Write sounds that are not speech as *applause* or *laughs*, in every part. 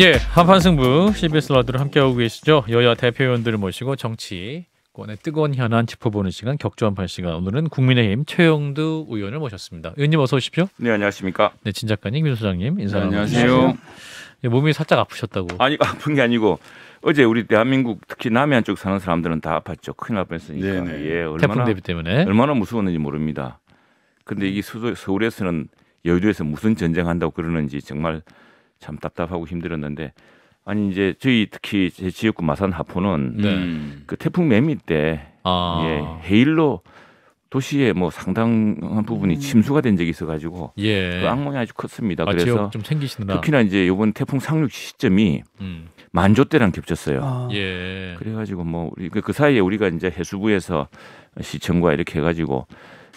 예, 한판 승부 CBS 라디오 함께하고 계시죠. 여야 대표위원들을 모시고 정치 권의 뜨거운 현안 짚어보는 시간 격조한판 시간 오늘은 국민의힘 최영두 의원을 모셨습니다. 의원님 어서 오십시오. 네 안녕하십니까. 네진 작가님 윤 소장님 인사 네, 안녕하세요. 예, 몸이 살짝 아프셨다고. 아니 아픈 게 아니고 어제 우리 대한민국 특히 남해안 쪽 사는 사람들은 다 아팠죠. 큰일 날 뻔했으니까. 네네. 네. 예, 얼마나, 태풍 대비 때문에 얼마나 무서웠는지 모릅니다. 근데 이게 서울에서는 여의도에서 무슨 전쟁한다고 그러는지 정말 참 답답하고 힘들었는데 아니 이제 저희 특히 제 지역구 마산 하포는 네. 그 태풍 매미 때 아. 예, 해일로 도시에 뭐 상당한 부분이 음. 침수가 된 적이 있어가지고 예. 그 악몽이 아주 컸습니다. 아, 그래서 특히나 이제 이번 태풍 상륙 시점이 음. 만조 때랑 겹쳤어요. 아. 예. 그래가지고 뭐 우리 그, 그 사이에 우리가 이제 해수부에서 시청과 이렇게 해가지고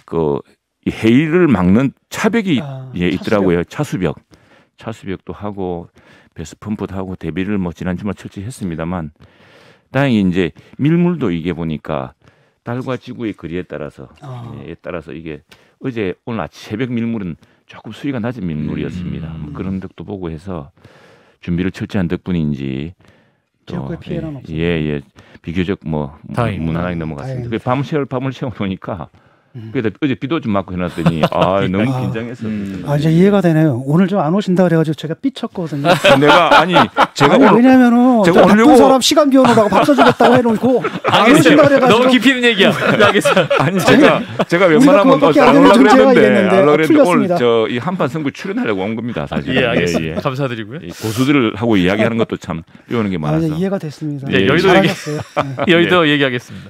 그 해일을 막는 차벽이 아, 예, 있더라고요. 차수벽. 차수벽도 하고 배수 펌프도 하고 대비를 뭐 지난 주말 철저히 했습니다만 다행히 이제 밀물도 이게 보니까 달과 지구의 거리에 따라서 아. 예, 따라서 이게 어제 오늘 아침 새벽 밀물은 조금 수위가 낮은 밀물이었습니다. 음. 뭐 그런 덕도 보고 해서 준비를 철저한 덕분인지 또 예예 예, 예, 비교적 뭐 다행입니다. 무난하게 넘어갔습니다. 그 밤새울 밤을 새워보니까 그래서 어제 비도 좀 맞고 해놨더니 아 *laughs* 너무 아, 긴장해서 음. 아 이제 이해가 되네요. 오늘 좀 안 오신다 그래가지고 제가 삐쳤거든요. *laughs* 내가 아니 제가 아니, 오늘, 왜냐면은 제가 오려고 사람 시간 비워놓으라고 *laughs* 박 써주겠다고 해놓고 안 오신다 그래가지고 너무 깊이는 얘기야. 네. 알겠어. 아니 제가 제가 웬만하면 안 올라 그랬는데 안 올라 아, 그랬는데 오늘 저이 한판 승부 출연하려고 온 겁니다 사실. 예 예, 예. 감사드리고요. 고수들을 하고 이야기하는 것도 참 배우는 게 아, 많아서 아, 이해가 됐습니다. 예, 예 여의도 예. 얘기 네. 여의도 예. 얘기하겠습니다.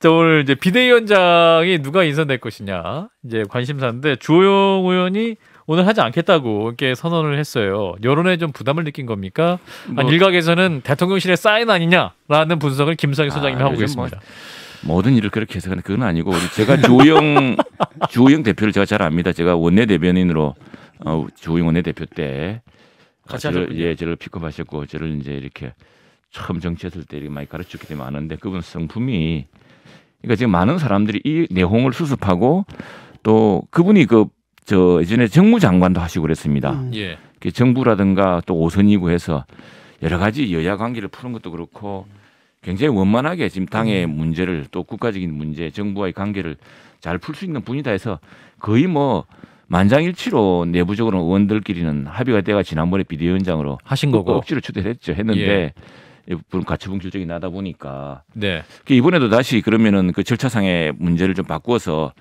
자, 오늘 이제 비대위원장이 누가 인선될 것이냐 이제 관심사인데 주호영 의원이 오늘 하지 않겠다고 이렇게 선언을 했어요. 여론에 좀 부담을 느낀 겁니까? 뭐, 일각에서는 대통령실의 사인 아니냐라는 분석을 김상희 소장님이 아, 하고 뭐 계십니다. 뭐, 모든 일을 그렇게 해석하는 그건 아니고 제가 주호영 *laughs* 주호영 대표를 제가 잘 압니다. 제가 원내 대변인으로 어, 주호영 원내 대표 때 같이 아, 저를, 예, 저를 픽업하셨고 저를 이제 이렇게 처음 정치했을 때 많이 가르쳤기 때문에 아는데 그분 성품이 그러니까 지금 많은 사람들이 이 내홍을 수습하고 또 그분이 그 저 예전에 정무장관도 하시고 그랬습니다. 음. 예. 그 정부라든가 또 오선이고 해서 여러 가지 여야 관계를 푸는 것도 그렇고 굉장히 원만하게 지금 당의 음. 문제를 또 국가적인 문제, 정부와의 관계를 잘 풀 수 있는 분이다 해서 거의 뭐 만장일치로 내부적으로 의원들끼리는 합의가 돼가 지난번에 비대위원장으로 하신 거고 억지로 초대를했죠 했는데 예. 가처분결정이 나다 보니까 네. 그러니까 이번에도 다시 그러면은 그 절차상의 문제를 좀 바꾸어서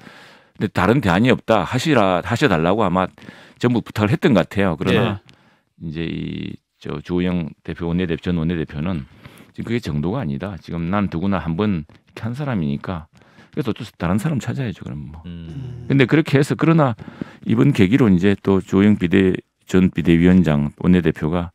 근데 다른 대안이 없다 하시라 하셔달라고 아마 전부 부탁을 했던 것 같아요. 그러나 네. 이제 이저 주호영 대표 원내대표 전 원내대표는 지금 그게 정도가 아니다. 지금 난 누구나 한 번 이렇게 한 사람이니까 그래서 또 다른 사람 찾아야죠. 그럼 뭐. 음. 근데 그렇게 해서 그러나 이번 계기로 이제 또 주호영 비대 전 비대위원장 원내대표가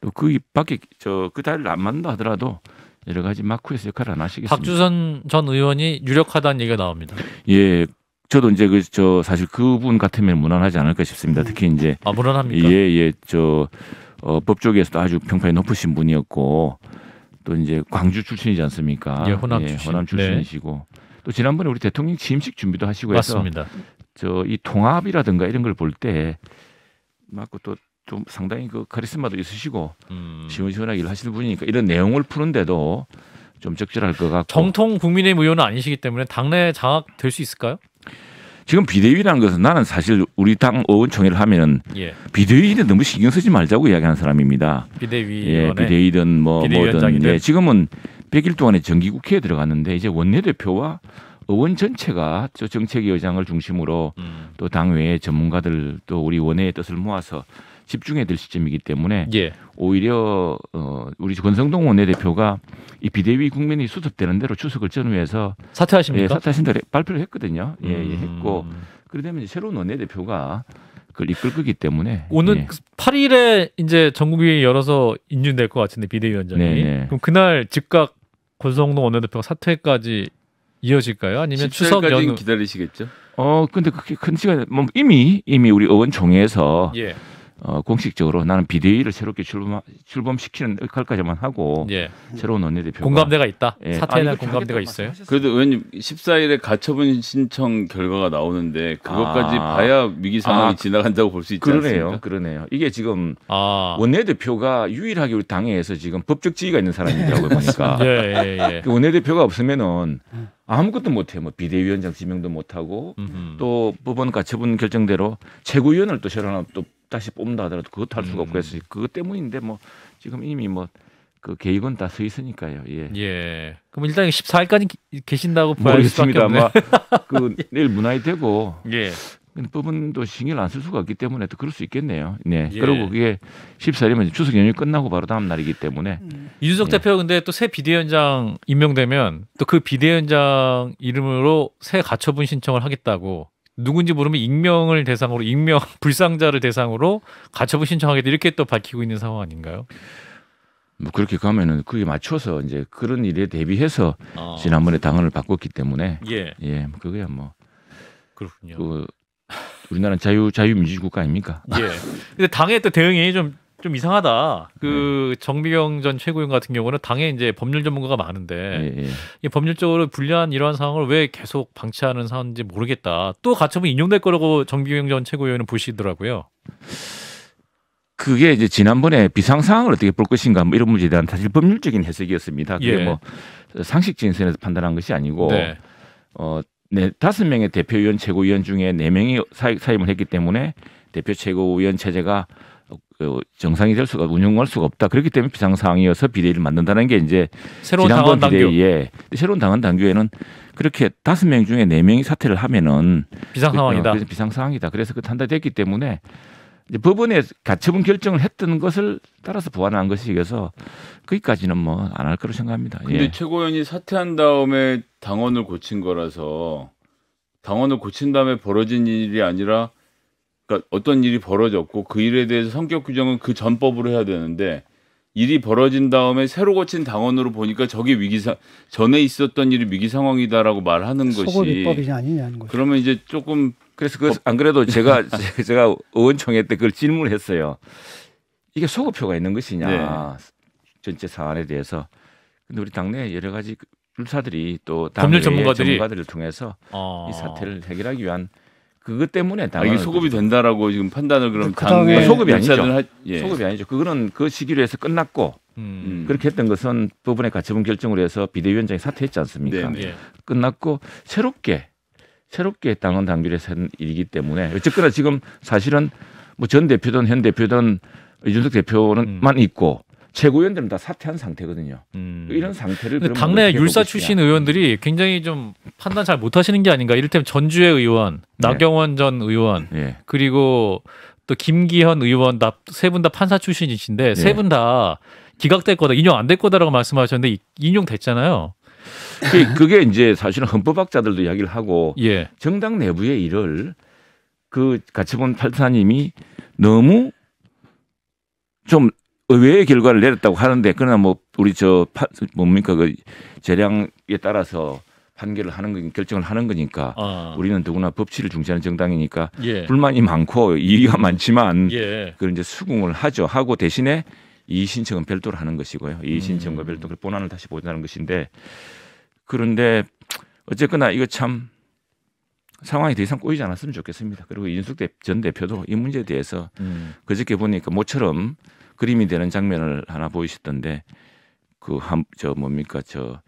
또그 밖에 저그 자리를 안 만다 하더라도 여러 가지 마크에서 역할을 안 하시겠습니다. 박주선 전 의원이 유력하다는 얘기가 나옵니다. 예. 저도 이제 그 저 사실 그분 같으면 무난하지 않을까 싶습니다. 특히 이제 아 무난합니까? 예예 예, 저 어, 법조계에서도 아주 평판이 높으신 분이었고 또 이제 광주 출신이지 않습니까? 예, 호남, 예, 출신. 예, 호남 네. 출신이시고 네. 또 지난번에 우리 대통령 취임식 준비도 하시고 해서 맞습니다. 저 이 통합이라든가 이런 걸 볼 때 맞고 또좀 상당히 그 카리스마도 있으시고 음. 시원시원하게 일하시는 분이니까 이런 내용을 푸는데도 좀 적절할 것 같고 정통 국민의 의원은 아니시기 때문에 당내 장악 될 수 있을까요? 지금 비대위라는 것은 나는 사실 우리 당 의원총회를 하면은 예. 비대위는 너무 신경 쓰지 말자고 이야기하는 사람입니다. 비대위 예, 비대위든 뭐 뭐든 예, 지금은 100일 동안에 정기국회에 들어갔는데 이제 원내대표와 의원 전체가 저 정책위 의장을 중심으로 음. 또당 외의 전문가들 또 우리 원회의 뜻을 모아서 집중해야 될 시점이기 때문에 예. 오히려 어, 우리 권성동 원내대표가 이 비대위 국민이 수습되는 대로 추석을 전후해서 사퇴하십니까? 예, 사퇴하신다 발표를 했거든요. 예, 예 음. 했고 그러려면 새로운 원내대표가 그걸 이끌 거기 때문에 오늘 예. 8일에 이제 전국위 열어서 인준될 것 같은데 비대위원장이 네네. 그럼 그날 즉각 권성동 원내대표 사퇴까지 이어질까요? 아니면 추석 연휴 기다리시겠죠? 어 근데 그큰 시간 뭐 이미 이미 우리 의원총회에서 예. 어, 공식적으로 나는 비대위를 새롭게 출범, 출범시키는 역할까지만 하고 예. 새로운 원내대표 공감대가 있다. 예. 사태에 대 공감대가 있어요. 그래도 의원님 14일에 가처분 신청 결과가 나오는데 그것까지 아. 봐야 위기 상황이 아. 그 지나간다고 볼 수 있지 그러네요. 않습니까? 그러네요. 이게 지금 아. 원내대표가 유일하게 우리 당에서 지금 법적 지위가 있는 사람이라고 *laughs* 보니까 예, 예, 예, 그 원내대표가 없으면은 아무것도 못해요. 뭐 비대위원장 지명도 못하고 또 법원 가처분 결정대로 최고위원을 또 새로 하고또 다시 뽑는다 하더라도 그것도 할 수가 음. 없고 해서 그것 때문인데 뭐 지금 이미 뭐 그 계획은 다 서 있으니까요. 예. 예. 그럼 일단 14일까지 계신다고 모르겠습니다. 아마 *laughs* 그 내일 문화이 되고 예. 법은 또 신경을 안쓸 수가 없기 때문에 또 그럴 수 있겠네요. 네. 예. 그리고 그게 14일이면 추석 연휴 끝나고 바로 다음 날이기 때문에 음. 이준석 예. 대표 근데 또 새 비대위원장 임명되면 또 그 비대위원장 이름으로 새 가처분 신청을 하겠다고 누군지 모르면 익명을 대상으로 익명 *laughs* 불상자를 대상으로 가처분 신청하겠다 이렇게 또 밝히고 있는 상황 아닌가요? 뭐 그렇게 가면은 그에 맞춰서 이제 그런 일에 대비해서 아. 지난번에 당헌을 바꿨기 때문에 예, 예 뭐 그거야 뭐 그렇군요. 그 우리나라는 자유 자유민주 국가 아닙니까? 예. 근데 당의 또 대응이 좀좀 이상하다. 그 네. 정미경 전 최고위원 같은 경우는 당에 이제 법률 전문가가 많은데 예, 예. 이 법률적으로 불리한 이러한 상황을 왜 계속 방치하는 상황인지 모르겠다. 또 가처분 인용될 거라고 정미경 전 최고위원은 보시더라고요. 그게 이제 지난번에 비상 상황을 어떻게 볼 것인가 뭐 이런 문제에 대한 사실 법률적인 해석이었습니다. 그게 예. 뭐 상식 진선에서 판단한 것이 아니고 네. 어 네, 다섯 명의 대표위원 최고위원 중에 네 명이 사임을 했기 때문에 대표 최고위원 체제가 그 정상이 될 수가 운영할 수가 없다. 그렇기 때문에 비상 상황이어서 비대위를 만든다는 게 이제 새로운 지난 당원 비대위에 당규. 예. 새로운 당원 당규에는 그렇게 다섯 명 중에 네 명이 사퇴를 하면은 비상 상황이다. 그, 어, 비상 상황이다. 그래서 그 판단됐기 때문에 이제 법원에 가처분 결정을 했던 것을 따라서 보완한 것이어서 거기까지는 뭐 안 할 거로 생각합니다. 예. 근데 예. 최고위원이 사퇴한 다음에 당원을 고친 거라서 당원을 고친 다음에 벌어진 일이 아니라 그러니까 어떤 일이 벌어졌고 그 일에 대해서 성격 규정은 그 전법으로 해야 되는데 일이 벌어진 다음에 새로 고친 당원으로 보니까 저게 위기 상 전에 있었던 일이 위기 상황이다라고 말하는 것이 법이 아니냐는 거죠. 그러면 이제 조금 그래서 그안 그래도 제가 *laughs* 제가 의원총회 때 그걸 질문했어요. 이게 소급표가 있는 것이냐 네. 전체 사안에 대해서. 근데 우리 당내 여러 가지 불사들이 또당률전문가들 전문가들을 통해서 어... 이 사태를 해결하기 위한 그것 때문에 당이 아, 소급이 된다라고 지금 판단을 그럼 그 당에 소급이 아니죠. 하, 예. 소급이 아니죠. 그거는 그 시기로 해서 끝났고 음. 그렇게 했던 것은 법원의 가처분 결정으로 해서 비대위원장이 사퇴했지 않습니까? 네, 네. 예. 끝났고 새롭게 새롭게 당헌 당규에서 한 일이기 때문에 어쨌거나 지금 사실은 뭐 전 대표든 현 대표든 이준석 대표는만 음. 있고 최고위원들은 다 사퇴한 상태거든요. 음. 이런 상태를 당내 율사 출신 의원들이 굉장히 좀 판단 잘 못하시는 게 아닌가. 이를테면 전주의 의원, 네. 나경원 네. 전 의원, 네. 그리고 또 김기현 의원 세 분 다 판사 출신이신데 네. 예. 세분 다 기각될 거다, 인용 안 될 거다라고 말씀하셨는데 인용됐잖아요. 그, 그게, 이제 사실은 헌법학자들도 이야기를 하고 예. 정당 내부의 일을 그 같이 본 팔사님이 너무 좀 의외의 결과를 내렸다고 하는데 그러나 뭐 우리 저 파, 뭡니까 그 재량에 따라서 판결을 하는 거 결정을 하는 거니까 아. 우리는 누구나 법치를 중시하는 정당이니까 예. 불만이 많고 이의가 많지만 예. 그런 이제 수긍을 하죠 하고 대신에 이 신청은 별도로 하는 것이고요 이 음. 신청과 별도로 본안을 다시 보자는 것인데 그런데 어쨌거나 이거 참 상황이 더 이상 꼬이지 않았으면 좋겠습니다. 그리고 이 인숙 전 대표도 이 문제에 대해서 음. 그저께 보니까 모처럼 그림이 되는 장면을 하나 보이셨던데 그 한 저 뭡니까 저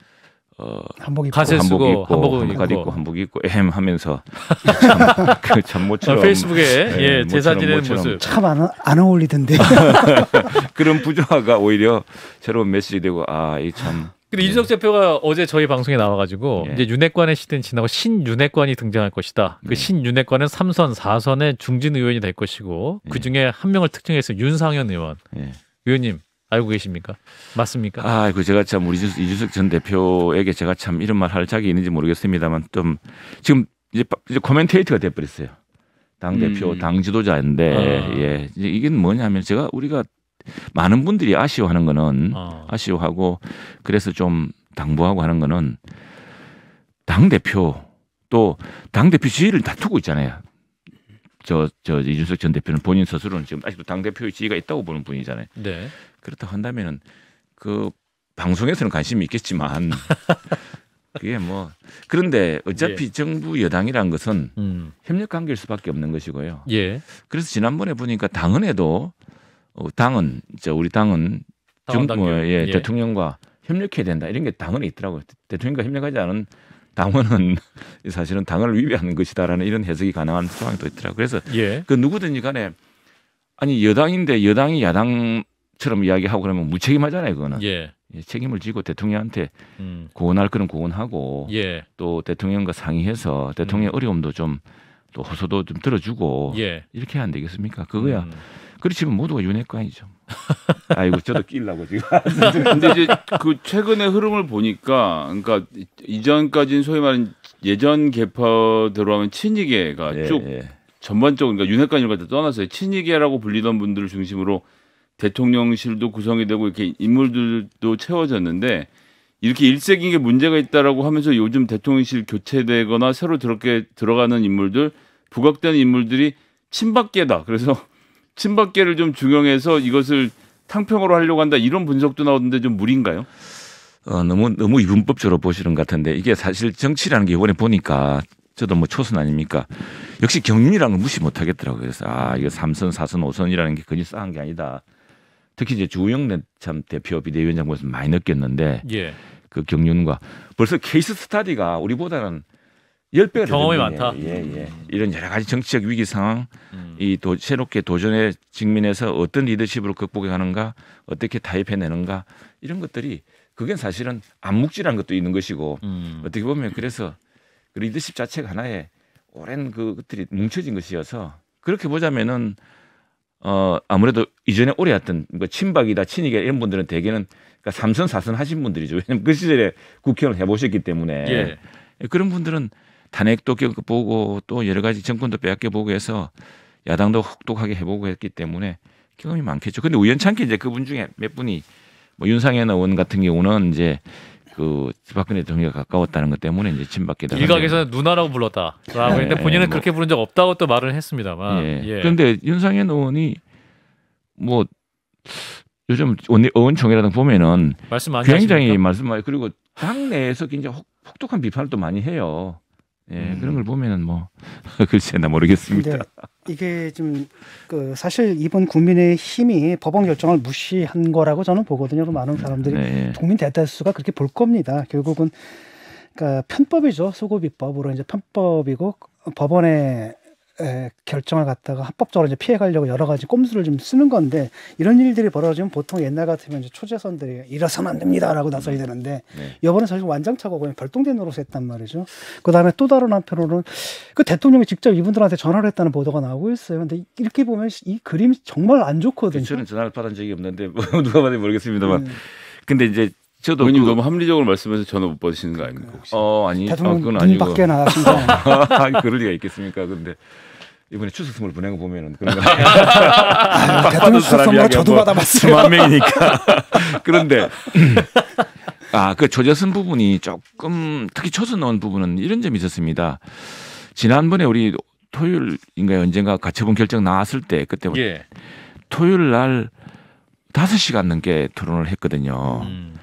어, 한복 입고 한복 입고 한복 입고, 입고 한복 입고 엠 하면서 *laughs* 그참 그 모처럼 아, 페이스북에 예, 예 제사 지내는 모습 참안 안 어울리던데 *laughs* 그런 부조화가 오히려 새로운 메시지 되고 아이참 근데 예. 이준석 대표가 어제 저희 방송에 나와가지고 예. 이제 윤핵관의 시대는 지나고 신윤핵관이 등장할 것이다. 그 네. 신윤핵관은 3선, 4선의 중진 의원이 될 것이고 예. 그 중에 한 명을 특정해서 윤상현 의원. 의원님 알고 계십니까? 맞습니까? 아, 그 제가 참 우리 이준석 전 대표에게 제가 참 이런 말 할 자격이 있는지 모르겠습니다만 좀 지금 이제, 이제 코멘테이터가 돼버렸어요. 당 대표, 음. 당 지도자인데 아. 예 이게 뭐냐면 제가 우리가 많은 분들이 아쉬워하는 거는 어. 아쉬워하고 그래서 좀 당부하고 하는 거는 당 대표 또 당 대표 지위를 다투고 있잖아요. 저, 저 이준석 전 대표는 본인 스스로는 지금 아직도 당 대표의 지위가 있다고 보는 분이잖아요. 네. 그렇다 한다면은 그 방송에서는 관심이 있겠지만 *laughs* 그게 뭐 그런데 어차피 예. 정부 여당이란 것은 음. 협력 관계일 수밖에 없는 것이고요. 예. 그래서 지난번에 보니까 당헌에도 어, 당은 이제 우리 당은 중, 뭐, 예, 예, 대통령과 협력해야 된다 이런 게 당헌에 있더라고요. 대통령과 협력하지 않은 당헌은 *laughs* 사실은 당을 위배하는 것이다라는 이런 해석이 가능한 상황이 또 있더라고요. 그래서 예. 그 누구든지 간에 아니 여당인데 여당이 야당처럼 이야기하고 그러면 무책임하잖아요. 그거는 예. 예 책임을 지고 대통령한테 음. 고언할 거는 고언하고 예. 또 대통령과 상의해서 대통령의 음. 어려움도 좀 또 호소도 좀 들어주고 예. 이렇게 해야 안 되겠습니까? 그거야. 음. 그렇지만 모두가 윤회관이죠 *laughs* 아이고 저도 끼려고 지금. 근데 이제 그 최근의 흐름을 보니까 그러니까 이전까지는 소위 말하는 예전 개파들어가면 친이계가 예, 쭉 예. 전반적으로 그러니까 윤핵관을 갖다 떠나서 친이계라고 불리던 분들을 중심으로 대통령실도 구성이 되고 이렇게 인물들도 채워졌는데 이렇게 일색인 게 문제가 있다라고 하면서 요즘 대통령실 교체되거나 새로 들어게 들어가는 인물들 부각되는 인물들이 친박계다. 그래서 친박계를 좀 중용해서 이것을 탕평으로 하려고 한다 이런 분석도 나오는데 좀 무리인가요? 어, 너무 너무 이분법적으로 보시는 것 같은데 이게 사실 정치라는 게 이번에 보니까 저도 뭐 초선 아닙니까? 역시 경륜이라는 걸 무시 못 하겠더라고요. 그래서 아, 이거 삼선사선오선이라는게 그리 싸한 게 아니다. 특히 이제 주영래 참 대표 비대위원장 보면서 많이 느꼈는데 예. 그 경륜과 벌써 케이스 스타디가 우리보다는 열0배가 경험이 많다. 예, 예, 예. 이런 여러 가지 정치적 위기 상황 음. 이 도, 새롭게 도전에 직면해서 어떤 리더십으로 극복해 가는가 어떻게 타협해 내는가 이런 것들이 그게 사실은 암묵질한 것도 있는 것이고 음. 어떻게 보면 그래서 그 리더십 자체가 하나의 오랜 그것들이 뭉쳐진 것이어서 그렇게 보자면은 어 아무래도 이전에 오래 했던 뭐 친박이다 친이다 이런 분들은 대개는 그러니까 삼선 사선 하신 분들이죠 왜냐면 그 시절에 국회의원을 해보셨기 때문에 예. 예 그런 분들은 탄핵도 겪어보고 또 여러 가지 정권도 빼앗겨보고 해서 야당도 혹독하게 해보고 했기 때문에 경험이 많겠죠. 근데 우연찮게 이제 그분 중에 몇 분이 뭐 윤상현 의원 같은 경우는 이제 그 박근혜 대통령이 가까웠다는 것 때문에 이제 친박계다 일각에서는 누나라고 불렀다라고 했는데 예, 예, 본인은 뭐, 그렇게 부른 적 없다고 또 말을 했습니다만 예. 예. 그런데 윤상현 의원이 뭐 요즘 의원총회라든 가 보면은 말씀 굉장히 말씀 많이 그리고 당내에서 굉장히 혹독한 비판을 또 많이 해요. 예, 음. 그런 걸 보면은 뭐 *laughs* 글쎄나 모르겠습니다. 이게 좀 그 사실 이번 국민의 힘이 법원 결정을 무시한 거라고 저는 보거든요. 많은 사람들이 네. 예. 국민 대다수가 그렇게 볼 겁니다. 결국은 그러니까 편법이죠. 소급입법으로 이제 편법이고 법원의 에, 결정을 갖다가 합법적으로 이제 피해가려고 여러 가지 꼼수를 좀 쓰는 건데 이런 일들이 벌어지면 보통 옛날 같으면 이제 초재선들이 일어서면 안 됩니다라고 나서야 음. 되는데 네. 이번에 사실 완장차고 그냥 별동대 노릇을 했단 말이죠. 그다음에 또 다른 한편으로는 그 대통령이 직접 이분들한테 전화를 했다는 보도가 나오고 있어요. 근데 이렇게 보면 이 그림이 정말 안 좋거든요. 저는 그 전화를 받은 적이 없는데 뭐 *laughs* 누가 받은 모르겠습니다만 네. 근데 이제 저도 의원님 그, 너무 합리적으로 말씀해서 전화 못 받으시는 거 아닙니까 혹시? 어 아니 대통령 아, 그건 아니고 밖에 나가신다. *laughs* 그럴 리가 있겠습니까? 근데 이번에 추석 선물 보낸 거 보면은 그런 거 *laughs* 아유, 대통령 추석 선물 저도 뭐. 받아봤어요. 만 명이니까. *laughs* 그런데 아그 조재선 부분이 조금 특히 초선 넣은 부분은 이런 점이 있었습니다. 지난번에 우리 토요일인가 언젠가 가처분 결정 나왔을 때 그때 예. 토요일 날 다섯 시간 넘게 토론을 했거든요. 음.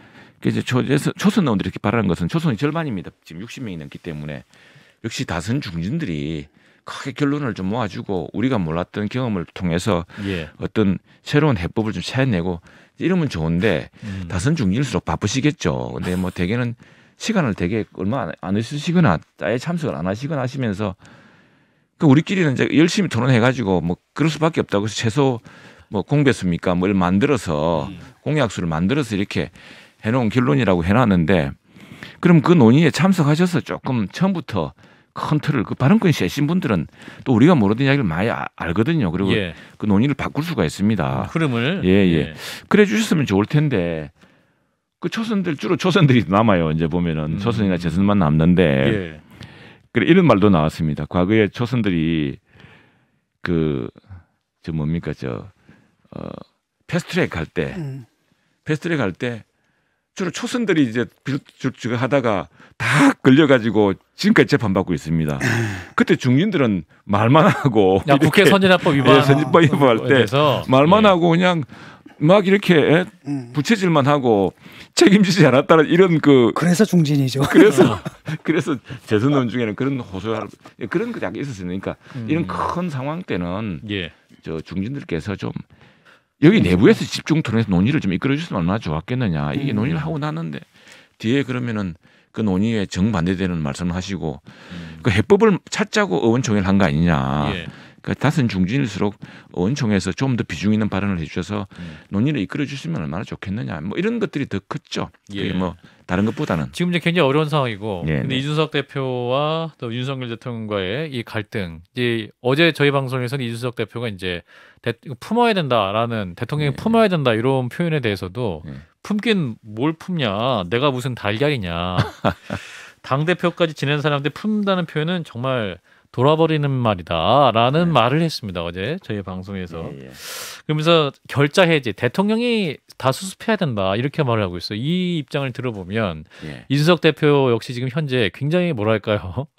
그 이제 초선, 초선 의원들이 렇게 바라는 것은 초선이 절반입니다. 지금 60명이 넘기 때문에 역시 다선 중진들이 크게 결론을 좀 모아주고 우리가 몰랐던 경험을 통해서 예. 어떤 새로운 해법을 좀 찾아내고 이러면 좋은데 음. 다선 중일수록 진 바쁘시겠죠. 근데 뭐 대개는 시간을 되게 얼마 안 있으시거나 아예 참석을 안 하시거나 하시면서 그 우리끼리는 이제 열심히 토론해가지고 뭐 그럴 수밖에 없다고 해서 최소 뭐 공배수입니까 뭘 뭐 만들어서 음. 공약수를 만들어서 이렇게 해놓은 결론이라고 해놨는데 그럼 그 논의에 참석하셔서 조금 처음부터 큰 틀을 그 발언권 세신 분들은 또 우리가 모르던 이야기를 많이 아, 알거든요. 그리고 예. 그 논의를 바꿀 수가 있습니다. 아, 흐름을 예, 예 예. 그래 주셨으면 좋을 텐데 그 초선들 주로 초선들이 남아요. 이제 보면은 음. 초선이나 재선만 남는데 예. 그래 이런 말도 나왔습니다. 과거에 초선들이 그 저 뭡니까 저 어, 패스트트랙 갈때 음. 패스트트랙 갈때 주로 초선들이 이제 비롯 하다가 다 걸려가지고 지금까지 재판받고 있습니다. *laughs* 그때 중진들은 말만 하고 야, 국회 선진화법 위반 예, 선진법 위반할 때 말만 예. 하고 그냥 막 이렇게 예, 음. 부채질만 하고 책임지지 않았다는 이런 그 그래서 중진이죠. 그래서 *laughs* *laughs* 그래서 재선론 중에는 그런 호소할 예, 그런 그 약이 있었으니까 니까 음. 이런 큰 상황 때는 예. 저 중진들께서 좀 여기 내부에서 집중 토론에서 논의를 좀 이끌어 주셨으면 얼마나 좋았겠느냐. 이게 음. 논의를 하고 나는데 뒤에 그러면은 그 논의에 정반대되는 말씀을 하시고 음. 그 해법을 찾자고 의원총회를 한 거 아니냐. 예. 그 다선 중진일수록 원총에서좀 더 비중 있는 발언을 해주셔서 음. 논의를 이끌어 주시면 얼마나 좋겠느냐 뭐 이런 것들이 더 컸죠. 예. 뭐 다른 것보다는 지금 이제 굉장히 어려운 상황이고 예. 근데 네. 이준석 대표와 또 윤석열 대통령과의 이 갈등 이제 어제 저희 방송에서는 이준석 대표가 이제 대, 품어야 된다라는 대통령이 예. 품어야 된다 이런 표현에 대해서도 예. 품긴 뭘 품냐 내가 무슨 달걀이냐 *laughs* 당 대표까지 지낸 사람들테 품다는 표현은 정말 돌아버리는 말이다 라는 네. 말을 했습니다. 어제 저희 방송에서. 예, 예. 그러면서 결자 해지, 대통령이 다 수습해야 된다 이렇게 말을 하고 있어요. 이 입장을 들어보면 예. 이준석 대표 역시 지금 현재 굉장히 뭐랄까요. *laughs*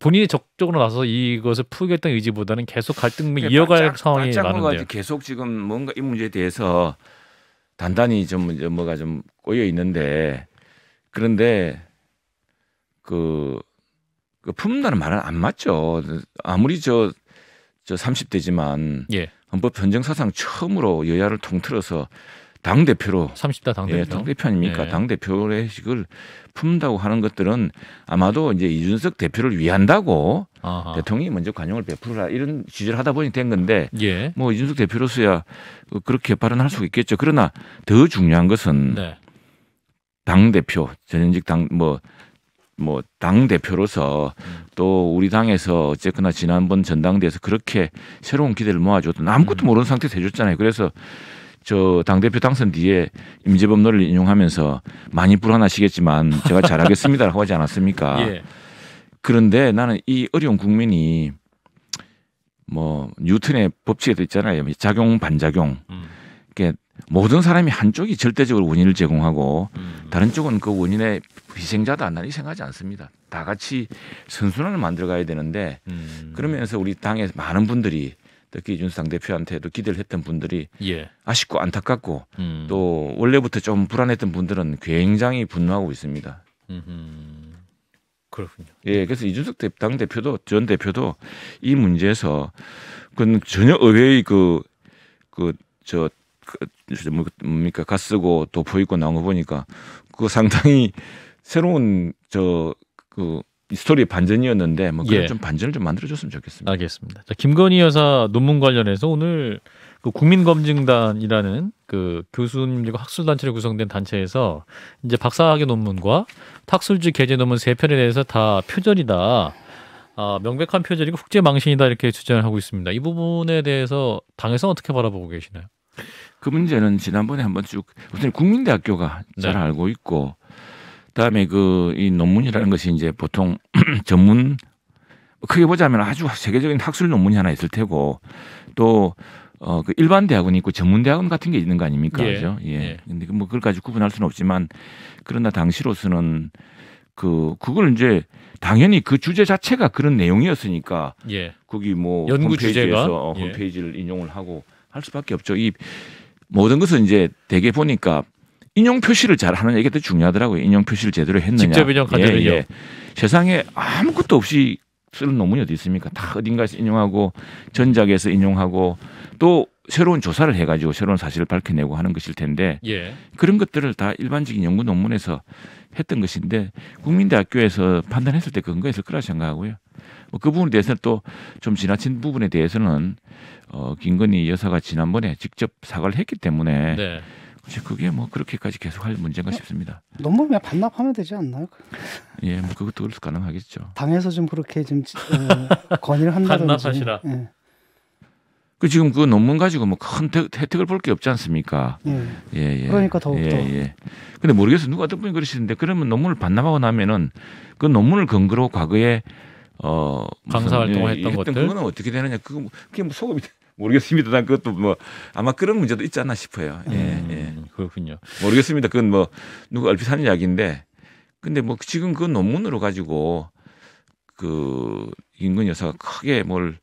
본인이 적극적으로 나서 이것을 풀겠다는 의지보다는 계속 갈등을 그러니까 이어갈 반짝, 상황이 많은데요. 계속 지금 뭔가 이 문제에 대해서 단단히 좀 뭐가 좀 꼬여 있는데 그런데 그그 품는다는 말은 안 맞죠. 아무리 저, 저 30대지만 예. 헌법 헌정사상 처음으로 여야를 통틀어서 당 대표로 30대 당 대표 예, 당 대표 아닙니까? 예. 당 대표의 식을 품다고 하는 것들은 아마도 이제 이준석 대표를 위한다고 아하. 대통령이 먼저 관용을 베풀라 이런 지지를 하다 보니 된 건데 예. 뭐 이준석 대표로서야 그렇게 발언할 수 있겠죠. 그러나 더 중요한 것은 네. 당 대표 전현직 당뭐 뭐당 대표로서 음. 또 우리 당에서 어쨌거나 지난번 전당대에서 그렇게 새로운 기대를 모아줘도 아무것도 음. 모르는 상태에서 해줬잖아요. 그래서 저 당 대표 당선 뒤에 임재범 노를 인용하면서 많이 불안하시겠지만 제가 잘하겠습니다라고 하지 않았습니까? *laughs* 예. 그런데 나는 이 어려운 국민이 뭐 뉴턴의 법칙에도 있잖아요. 작용 반작용. 음. 모든 사람이 한쪽이 절대적으로 원인을 제공하고 음. 다른 쪽은 그 원인의 희생자도안나니생각하지 않습니다. 다 같이 선순환을 만들어가야 되는데 음. 그러면서 우리 당의 많은 분들이 특히 이준상 대표한테도 기대를 했던 분들이 예. 아쉽고 안타깝고 음. 또 원래부터 좀 불안했던 분들은 굉장히 분노하고 있습니다. 음흠. 그렇군요. 예, 그래서 이준석 당 대표도 전 대표도 이 문제에서 그건 전혀 의외의 그 그저 그, 그, 그 뭡니까 가스고또 보이고 나온 거 보니까 그 상당히 새로운 저그 스토리의 반전이었는데 뭐 그런 예. 좀 반전을 좀 만들어줬으면 좋겠습니다. 알겠습니다. 자, 김건희 여사 논문 관련해서 오늘 그 국민검증단이라는 그 교수님들과 학술단체로 구성된 단체에서 이제 박사학위 논문과 탁술지 개제 논문 세 편에 대해서 다 표절이다. 아, 명백한 표절이고 국제 망신이다 이렇게 주장을 하고 있습니다. 이 부분에 대해서 당에서 어떻게 바라보고 계시나요? 그 문제는 지난번에 한번 쭉 우선 국민대학교가 네. 잘 알고 있고 그다음에 그 이 논문이라는 것이 이제 보통 *clears throat* 전문 크게 보자면 아주 세계적인 학술 논문이 하나 있을 테고 또 어, 그 일반 대학원이 있고 전문 대학원 같은 게 있는 거 아닙니까? 예. 그죠? 예. 예. 근데 그 뭐 그걸 가지고 구분할 수는 없지만 그러나 당시로서는 그 그걸 이제 당연히 그 주제 자체가 그런 내용이었으니까 예. 거기 뭐 연구 홈페이지에서 어, 예. 홈페이지를 인용을 하고 할 수밖에 없죠. 이 모든 것은 이제 대개 보니까 인용 표시를 잘 하는 얘기더 중요하더라고요. 인용 표시를 제대로 했느냐. 직접 인용 카드를요. 예, 예. 세상에 아무것도 없이 쓰는 논문이 어디 있습니까? 다 어딘가에서 인용하고 전작에서 인용하고 또 새로운 조사를 해가지고 새로운 사실을 밝혀내고 하는 것일 텐데 예. 그런 것들을 다 일반적인 연구 논문에서 했던 것인데 국민대학교에서 판단했을 때근거했을 거라 생각하고요. 뭐그 부분에 대해서는 또 좀 지나친 부분에 대해서는 어, 김건희 여사가 지난번에 직접 사과를 했기 때문에 네. 사실 그게 뭐 그렇게까지 계속 할 문제인가 네. 싶습니다. 너무 그 반납하면 되지 않나요? 예, 뭐 그것도 가능하겠죠. 당에서 좀 그렇게 좀 어, *laughs* 건의를 한다든지. 반납하시라. 예. 그 지금 그 논문 가지고 뭐큰 혜택을 볼 게 없지 않습니까? 예. 예, 예. 그러니까 더욱더. 예, 예. 근데 모르겠어요. 누가 어떤 분이 그러시는데 그러면 논문을 반납하고 나면은 그 논문을 근거로 과거에 어 강사 활동을 예, 했던, 했던 것들 그거는 어떻게 되느냐 그거 뭐, 그게 뭐 소급이 모르겠습니다. 난 그것도 뭐 아마 그런 문제도 있지 않나 싶어요. 예, 예. 음, 예. 그렇군요. 모르겠습니다. 그건 뭐 누가 얼핏 하는 이야기인데 근데 뭐 지금 그 논문으로 가지고 그 인근 여사가 크게 뭘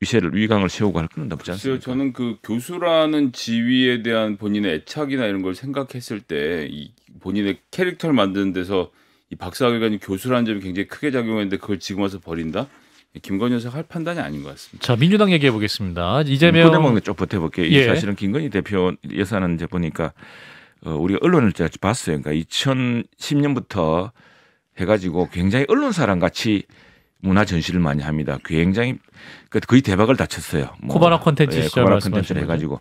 위세를 위강을 세우고 할 그런 없지 않습니까? 저는 그 교수라는 지위에 대한 본인의 애착이나 이런 걸 생각했을 때 이 본인의 캐릭터를 만드는 데서 이 박사학위가 교수라는 점이 굉장히 크게 작용했는데 그걸 지금 와서 버린다? 김건희 여사가 할 판단이 아닌 것 같습니다. 자 민주당 얘기해 보겠습니다. 이재명 꼬대먹는 쪽 버텨볼게요. 예. 사실은 김건희 대표 예산은 이제 보니까 어, 우리가 언론을 제가 봤어요. 그러니까 2010년부터 해가지고 굉장히 언론사랑 같이 문화 전시를 많이 합니다. 굉장히 그 거의 대박을 다쳤어요. 뭐, 코바나 콘텐츠 예, 코바나 콘텐츠를 해가지고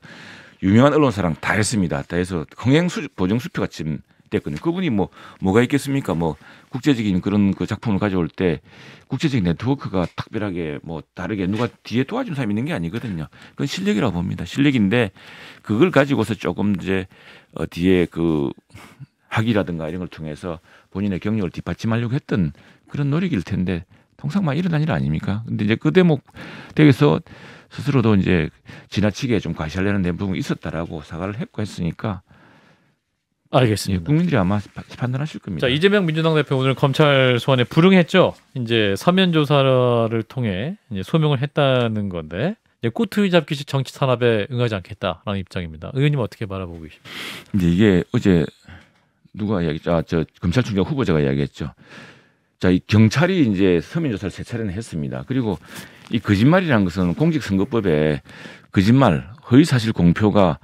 유명한 언론사랑 다 했습니다. 다 해서 흥행 보증 수표가 지금 됐거든요. 그분이 뭐 뭐가 있겠습니까? 뭐 국제적인 그런 그 작품을 가져올 때 국제적인 네트워크가 특별하게 뭐 다르게 누가 뒤에 도와준 사람이 있는 게 아니거든요. 그건 실력이라고 봅니다. 실력인데 그걸 가지고서 조금 이제 어 뒤에 그 학위라든가 이런 걸 통해서 본인의 경력을 뒷받침하려고 했던 그런 노력일 텐데 통상 많이 일어난 일 아닙니까? 근데 이제 그 대목 댁에서 스스로도 이제 지나치게 좀 과시하려는 부분이 있었다라고 사과를 했고 했으니까 알겠습니다. 예, 국민들이 아마 판단하실 겁니다. 자, 이재명 민주당 대표 오늘 검찰 소환에 불응했죠. 이제 서면 조사를 통해 이제 소명을 했다는 건데 이제 꼬투리 잡기식 정치 탄압에 응하지 않겠다라는 입장입니다. 의원님 어떻게 바라보고 계십니까? 이게 어제 누가 이야기죠? 아, 저 검찰총장 후보자가 이야기했죠. 자, 이 경찰이 이제 서면 조사를 세 차례는 했습니다. 그리고 이 거짓말이라는 것은 공직선거법에 거짓말, 허위사실 공표가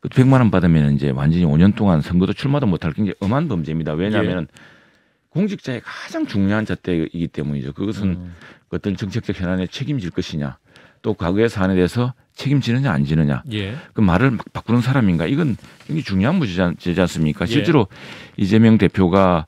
그 백만원 받으면 이제 완전히 5년 동안 선거도 출마도 못할 굉장히 엄한 범죄입니다. 왜냐하면 예. 공직자의 가장 중요한 잣대이기 때문이죠. 그것은 음. 그 어떤 정책적 현안에 책임질 것이냐, 또 과거의 사안에 대해서 책임지느냐 안 지느냐, 예. 그 말을 막 바꾸는 사람인가 이건 굉장히 중요한 문제지 않습니까? 예. 실제로 이재명 대표가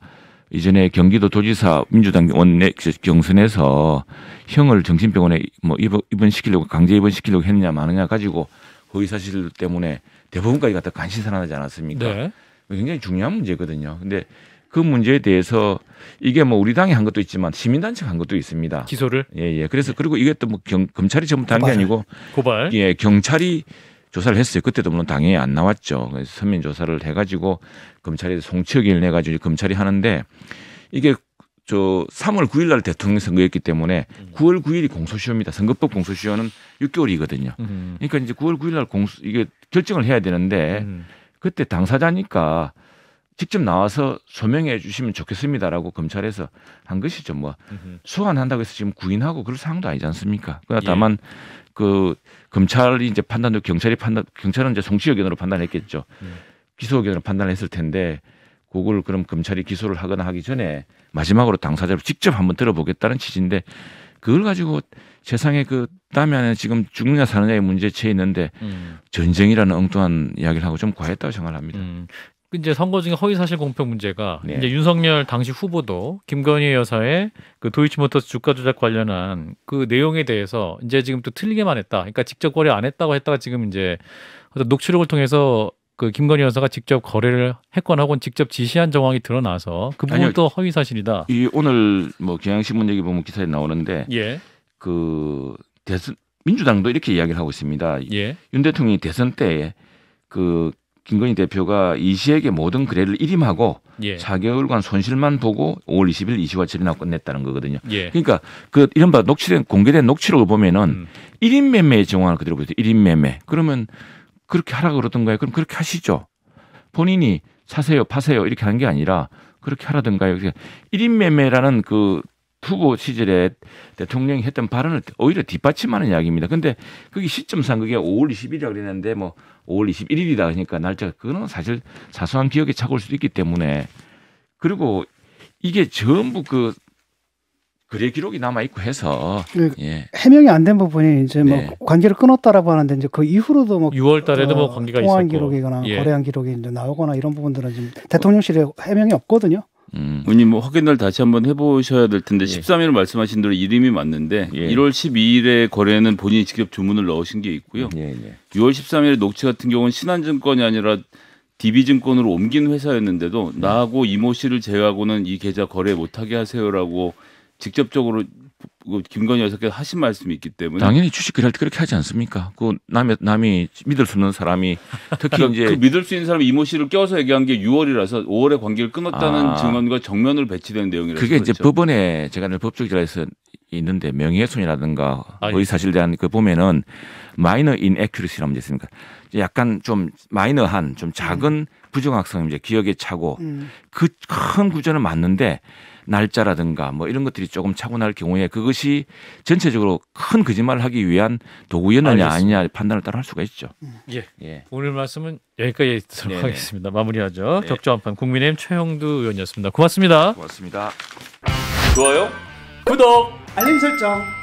이전에 경기도 도지사 민주당 원내 그 경선에서 형을 정신병원에 뭐 입원시키려고 강제 입원시키려고 했느냐 마느냐 가지고 허위사실 때문에 대부분까지 갖다 간신 살아나지 않았습니까? 네. 굉장히 중요한 문제거든요. 근데 그 문제에 대해서 이게 뭐 우리 당이 한 것도 있지만 시민단체가 한 것도 있습니다. 기소를? 예, 예. 그래서 그리고 이게 또 뭐 경, 검찰이 전부터 한게 아니고 고발. 예, 경찰이 조사를 했어요. 그때도 물론 당에 안 나왔죠. 그래서 서민 조사를 해가지고 검찰에 송치의견을 내가지고 검찰이 하는데 이게 저 3월 9일 날 대통령 선거였기 때문에 9월 9일이 공소시효입니다. 선거법 공소시효는 6개월이거든요. 음. 그러니까 이제 9월 9일 날 공소 이게 결정을 해야 되는데 음. 그때 당사자니까 직접 나와서 소명해 주시면 좋겠습니다라고 검찰에서 한 것이죠. 뭐 소환한다고 해서 지금 구인하고 그럴 상황도 아니지 않습니까? 그러나 예. 다만 예. 그 검찰이 이제 판단도 경찰이 판단 경찰은 이제 송치 의견으로 판단했겠죠. 음. 기소 의견으로 판단했을 텐데 그걸 그럼 검찰이 기소를 하거나 하기 전에 마지막으로 당사자를 직접 한번 들어보겠다는 취지인데 그걸 가지고 세상에 그 땀이 안에 지금 죽느냐 사느냐의 문제체 있는데 음. 전쟁이라는 엉뚱한 이야기를 하고 좀 과했다고 생각을 합니다. 음. 그 이제 선거 중에 허위사실 공표 문제가 네. 이제 윤석열 당시 후보도 김건희 여사의 그 도이치모터스 주가 조작 관련한 그 내용에 대해서 이제 지금 또 틀리게만 했다. 그러니까 직접 거래 안 했다고 했다가 지금 이제 어떤 녹취록을 통해서 그 김건희 여사가 직접 거래를 했거나 혹은 직접 지시한 정황이 드러나서 그 부분도 허위 사실이다. 이 오늘 뭐 경향신문 얘기 보면 기사에 나오는데 예. 그 대선 민주당도 이렇게 이야기를 하고 있습니다. 예. 윤 대통령이 대선 때 그 김건희 대표가 이씨에게 모든 거래를 일임하고 예. 4개월간 손실만 보고 5월 20일 이시와 질의나 끝냈다는 거거든요. 예. 그러니까 그 이른바 녹취된 공개된 녹취록을 보면은 음. 1인 매매의 정황을 그대로 보세요. 1인 매매. 그러면 그렇게 하라 그러던 가요 그럼 그렇게 하시죠. 본인이 사세요, 파세요 이렇게 하는 게 아니라 그렇게 하라든가요. 그러니 1인 매매라는 그 투보 시절에 대통령이 했던 발언을 오히려 뒷받침하는 이야기입니다. 근데 그게 시점상 그게 5월 20일이라고 그랬는데 뭐 5월 21일이다 하니까 그러니까 날짜가 그거는 사실 사소한 기억에 착오일 수도 있기 때문에 그리고 이게 전부 그 거래 기록이 남아 있고 해서 그 예. 해명이 안 된 부분이 이제 뭐 네. 관계를 끊었다라고 하는데 이제 그 이후로도 뭐 6월달에도 뭐 어, 뭐 관계가 통화 기록이거나 예. 거래한 기록이 이제 나오거나 이런 부분들은 지금 대통령실에 해명이 없거든요. 음. 의원님 뭐 확인을 다시 한번 해보셔야 될 텐데 예. 13일 말씀하신 대로 이름이 맞는데 예. 1월 12일에 거래는 본인이 직접 주문을 넣으신 게 있고요. 예, 예. 6월 13일 녹취 같은 경우는 신한증권이 아니라 DB증권으로 옮긴 회사였는데도 네. 나하고 이모 씨를 제외하고는 이 계좌 거래 못하게 하세요라고 직접적으로 그 김건희 여사께서 하신 말씀이 있기 때문에 당연히 주식을 할때 그렇게 하지 않습니까? 그 남의 남이 믿을 수 없는 사람이 특히 그러니까 이제 그 믿을 수 있는 사람이 이모 씨를 껴서 얘기한 게 6월이라서 5월에 관계를 끊었다는 아, 증언과 정면을 배치된 내용이라서 그게 이제 그렇죠. 법원에 제가 늘법조기에서 있는데 명예훼손이라든가 아, 예. 거의 사실에 대한 그 보면은 마이너 인액큐리시라고하 있습니까? 약간 좀 마이너한 좀 작은 음. 부정확성 이제 기억에 차고 음. 그큰 구조는 맞는데 날짜라든가 뭐 이런 것들이 조금 차고날 경우에 그것이 전체적으로 큰 거짓말을 하기 위한 도구였느냐 아니냐 판단을 따라 할 수가 있죠. 예. 예. 오늘 말씀은 여기까지 듣도 하겠습니다. 마무리하죠. 네. 적조 한판 국민의힘 최영두 의원이었습니다. 고맙습니다. 고맙습니다. 좋아요. 구독. 알림 설정.